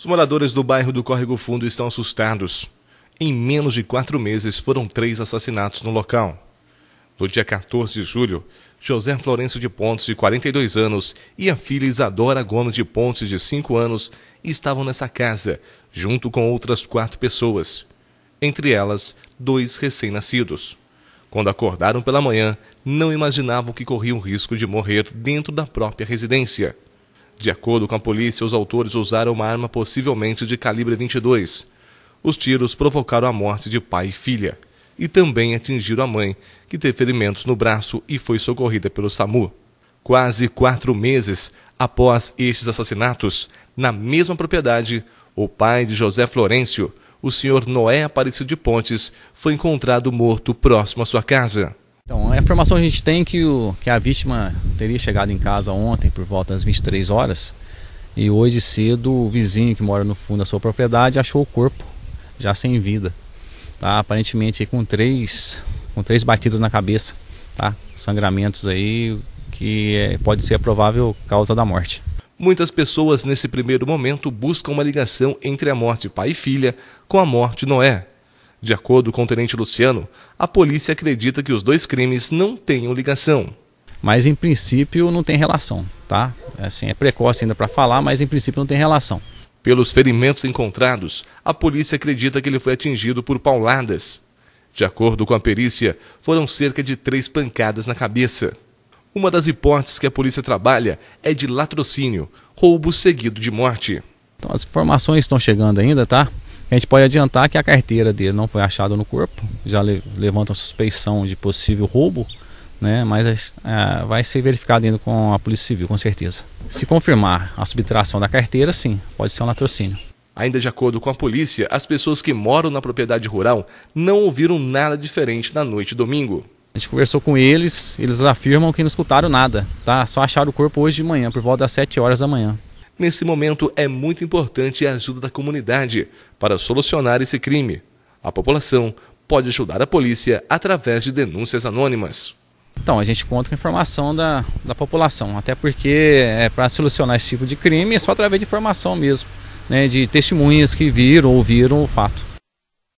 Os moradores do bairro do Córrego Fundo estão assustados. Em menos de quatro meses foram três assassinatos no local. No dia 14 de julho, José Florencio de Pontes, de 42 anos, e a filha Isadora Gomes de Pontes, de 5 anos, estavam nessa casa, junto com outras quatro pessoas, entre elas dois recém-nascidos. Quando acordaram pela manhã, não imaginavam que corriam risco de morrer dentro da própria residência. De acordo com a polícia, os autores usaram uma arma possivelmente de calibre 22. Os tiros provocaram a morte de pai e filha e também atingiram a mãe, que teve ferimentos no braço e foi socorrida pelo SAMU. Quase quatro meses após estes assassinatos, na mesma propriedade, o pai de José Florencio, o senhor Noé Aparecido de Pontes, foi encontrado morto próximo à sua casa. Então, a informação que a gente tem é que, o, que a vítima teria chegado em casa ontem por volta das 23 horas e hoje cedo o vizinho que mora no fundo da sua propriedade achou o corpo já sem vida, tá? Aparentemente com três com três batidas na cabeça, tá? Sangramentos aí que é, pode ser a provável causa da morte. Muitas pessoas nesse primeiro momento buscam uma ligação entre a morte pai e filha com a morte Noé, de acordo com o tenente Luciano, a polícia acredita que os dois crimes não tenham ligação. Mas em princípio não tem relação, tá? É, assim, é precoce ainda para falar, mas em princípio não tem relação. Pelos ferimentos encontrados, a polícia acredita que ele foi atingido por pauladas. De acordo com a perícia, foram cerca de três pancadas na cabeça. Uma das hipóteses que a polícia trabalha é de latrocínio, roubo seguido de morte. Então as informações estão chegando ainda, tá? A gente pode adiantar que a carteira dele não foi achada no corpo, já le levanta a suspeição de possível roubo, né? mas é, vai ser verificado ainda com a Polícia Civil, com certeza. Se confirmar a subtração da carteira, sim, pode ser um latrocínio. Ainda de acordo com a polícia, as pessoas que moram na propriedade rural não ouviram nada diferente na noite de domingo. A gente conversou com eles, eles afirmam que não escutaram nada, tá? Só acharam o corpo hoje de manhã, por volta das 7 horas da manhã. Nesse momento, é muito importante a ajuda da comunidade para solucionar esse crime. A população pode ajudar a polícia através de denúncias anônimas. Então, a gente conta com informação da, da população, até porque é, para solucionar esse tipo de crime é só através de informação mesmo, né, de testemunhas que viram ou ouviram o fato.